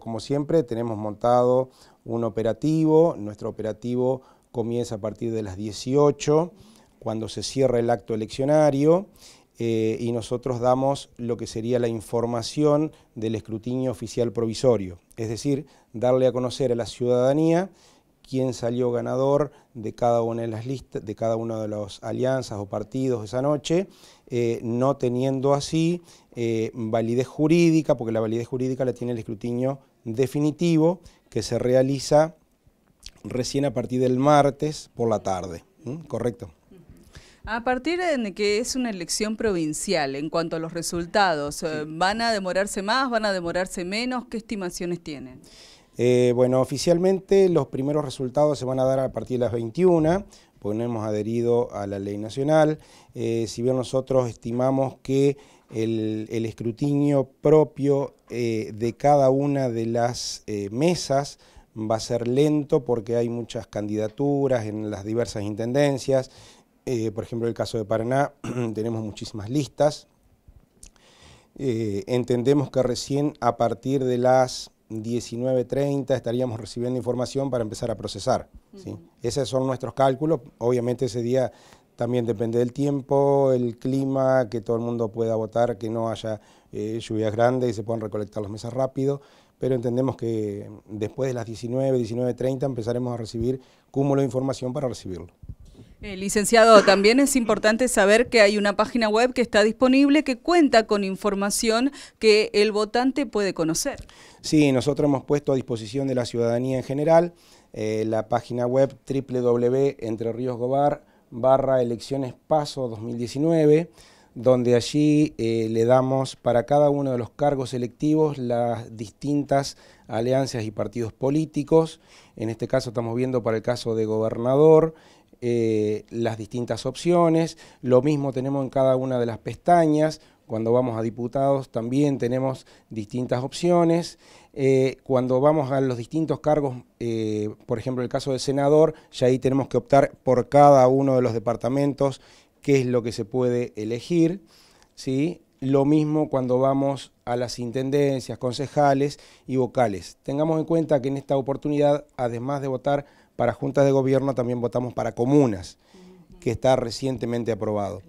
Como siempre, tenemos montado un operativo. Nuestro operativo comienza a partir de las 18, cuando se cierra el acto eleccionario, eh, y nosotros damos lo que sería la información del escrutinio oficial provisorio, es decir, darle a conocer a la ciudadanía quién salió ganador de cada una de las listas, de cada una de las alianzas o partidos esa noche, eh, no teniendo así eh, validez jurídica, porque la validez jurídica la tiene el escrutinio definitivo que se realiza recién a partir del martes por la tarde, ¿correcto? A partir de que es una elección provincial, en cuanto a los resultados, ¿van a demorarse más, van a demorarse menos? ¿Qué estimaciones tienen? Eh, bueno, oficialmente los primeros resultados se van a dar a partir de las 21, porque no hemos adherido a la ley nacional. Eh, si bien nosotros estimamos que el, escrutinio propio eh, de cada una de las mesas va a ser lento porque hay muchas candidaturas en las diversas intendencias. por ejemplo, en el caso de Paraná tenemos muchísimas listas. entendemos que recién a partir de las 19.30 estaríamos recibiendo información para empezar a procesar. Esos son nuestros cálculos. Obviamente ese día también depende del tiempo, el clima, que todo el mundo pueda votar, que no haya eh, lluvias grandes y se puedan recolectar las mesas rápido. Pero entendemos que después de las 19, 19.30 empezaremos a recibir cúmulo de información para recibirlo. Eh, licenciado, también es importante saber que hay una página web que está disponible que cuenta con información que el votante puede conocer. Sí, nosotros hemos puesto a disposición de la ciudadanía en general eh, la página web www.entreriosgobar barra elecciones paso 2019 donde allí eh, le damos para cada uno de los cargos electivos las distintas alianzas y partidos políticos. En este caso estamos viendo para el caso de gobernador, eh, las distintas opciones. Lo mismo tenemos en cada una de las pestañas. Cuando vamos a diputados también tenemos distintas opciones. Eh, cuando vamos a los distintos cargos, por ejemplo el caso de senador, ya ahí tenemos que optar por cada uno de los departamentos qué es lo que se puede elegir. ¿sí? Lo mismo cuando vamos a las intendencias, concejales y vocales. Tengamos en cuenta que en esta oportunidad, además de votar para juntas de gobierno, también votamos para comunas, que está recientemente aprobado.